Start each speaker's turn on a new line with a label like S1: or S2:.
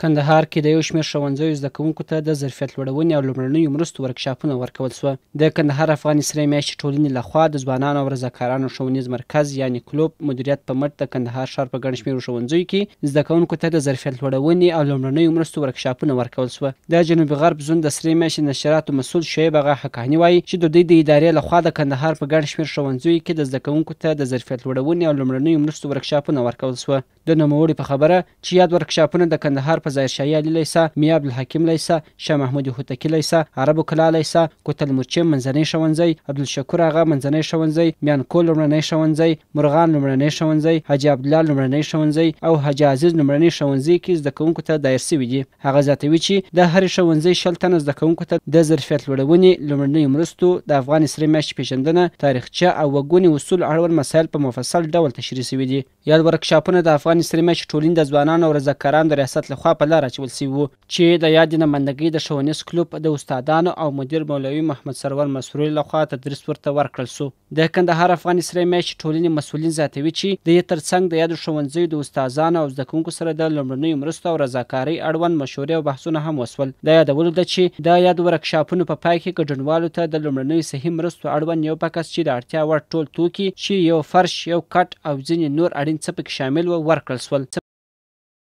S1: کندهار کې د یو شمېر ښوونځیو زده کوونکو ته د ظرفیت لوړونې او لومړنیو مرستو ورکشاپونه ورکول شوه د کندهار افغان اسرې میاشتې ټولنې لخوا د ځوانانو او رضاکارانو ښوونیز مرکز یعنې کلوب مدیریت په مټ د کندهار ښار په ګڼ شمېرو ښوونځیو کې زده کوونکو ته د ظرفیت لوړونې او لومړنیو مرستو ورکشاپونه ورکول شوه د جنوبي غرب زون د اسرې میاشتې نشراتو مسؤل شعیب اغا حقاني وایي چې د دوی د ادارې لخوا د کندهار په ګڼ شمېر ښوونځیو کې د زده کوونکو ته د ظرفیت لوړونې او لومړنیو مرستو ورکشاپونه ورکول شوه د نوموړي په خبره چې یاد ورکشاپونه د کندهار فضای شاهي علي لیسه میا عبدالحکیم لیسه شاه محمود هوتکی لیسه عربو کلا لیسه کوتل مرچیم منځنۍ ښوونځی عبدالشکور اغا منځنۍ ښوونځی میانکول لومړنۍ ښوونځی مرغان لومړنۍ ښوونځی حاجي عبدالله لومړنۍ ښوونځی او حاجي عزیز لومړنۍ ښوونځی کې زده کوونکو ته دایر سوي دي هغه زیاتوي چې د هرې ښوونځي شل تنه زده کوونکو ته د ظرفیت لوړونې لومړنیو مرستو د افغان اسرې میاشتې پیژندنه تاریخچه او وګونې اصول اړوند مسایل په مفصل ډول تشریح سوي دي یاد ورکشاپونه د افغان اسرې میاشتې ټولنې د ځوانانو او رضاکارانو د ریاست لخوا په لار اچول سوي وو چې د یادې نمایندګۍ د ښوونیز کلوب د استادانو او مدیر مولوي محمد سرور مسروري لخوا تدریس ورته ورکړل سو د کندهار افغان اسرائیل میاشت ټولنې مسولین زیاتوي چې د ترڅنګ د یادو ښوونځیو د استادانو او زدهکوونکو سره د لومړنیو مرستو او رضاکارۍ اړوند مشورې او بحثونه هم وسول د یادولو ده چې د یاد ورکشاپونو په پا پای کې ګډونوالو ته د لومړنیو صحي مرستو اړوند یو پکس چې د اړتیا وړ ټول توکي چې یو فرش یو کټ او ځینې نور اړین څه پکې شامل و ورکړل سول